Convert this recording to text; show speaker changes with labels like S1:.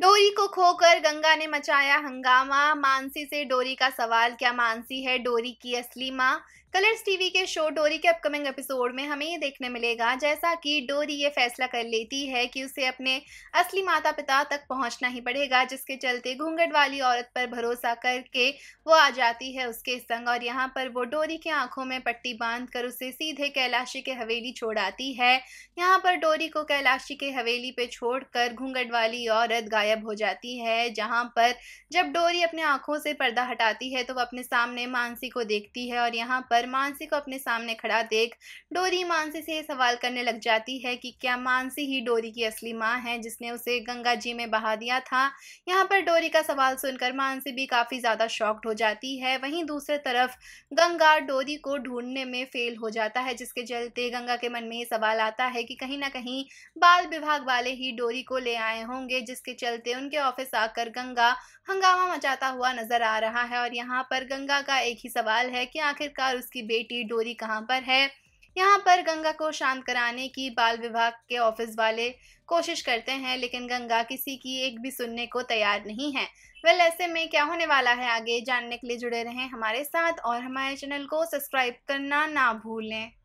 S1: डोरी को खोकर गंगा ने मचाया हंगामा मानसी से डोरी का सवाल क्या मानसी है डोरी की असली माँ कलर्स टीवी के शो डोरी के अपकमिंग एपिसोड में हमें ये देखने मिलेगा जैसा कि डोरी ये फैसला कर लेती है कि उसे अपने असली माता पिता तक पहुंचना ही पड़ेगा जिसके चलते घूंघट वाली औरत पर भरोसा करके वो आ जाती है उसके संग और यहाँ पर वो डोरी की आंखों में पट्टी बांध कर उसे सीधे कैलाशी के हवेली छोड़ आती है यहाँ पर डोरी को कैलाशी के हवेली पे छोड़कर घूंघट वाली औरत गाय गायब हो जाती है जहाँ पर जब डोरी अपने आँखों से पर्दा हटाती है तो वह अपने सामने मानसी को देखती है और यहाँ पर मानसी को अपने सामने खड़ा देख डोरी मानसी से ये सवाल करने लग जाती है कि क्या मानसी ही डोरी की असली माँ है जिसने उसे गंगा जी में बहा दिया था यहाँ पर डोरी का सवाल सुनकर मानसी भी काफ़ी ज़्यादा शॉक्ड हो जाती है वहीं दूसरी तरफ गंगा डोरी को ढूंढने में फेल हो जाता है जिसके चलते गंगा के मन में ये सवाल आता है कि कहीं ना कहीं बाल विभाग वाले ही डोरी को ले आए होंगे जिसके चलते चलते उनके ऑफिस आकर गंगा हंगामा मचाता हुआ नजर आ रहा है और यहाँ पर गंगा का एक ही सवाल है कि आखिरकार उसकी बेटी डोरी कहाँ पर है यहाँ पर गंगा को शांत कराने की बाल विभाग के ऑफिस वाले कोशिश करते हैं लेकिन गंगा किसी की एक भी सुनने को तैयार नहीं है वेल ऐसे में क्या होने वाला है आगे जानने के लिए जुड़े रहें हमारे साथ और हमारे चैनल को सब्सक्राइब करना ना भूलें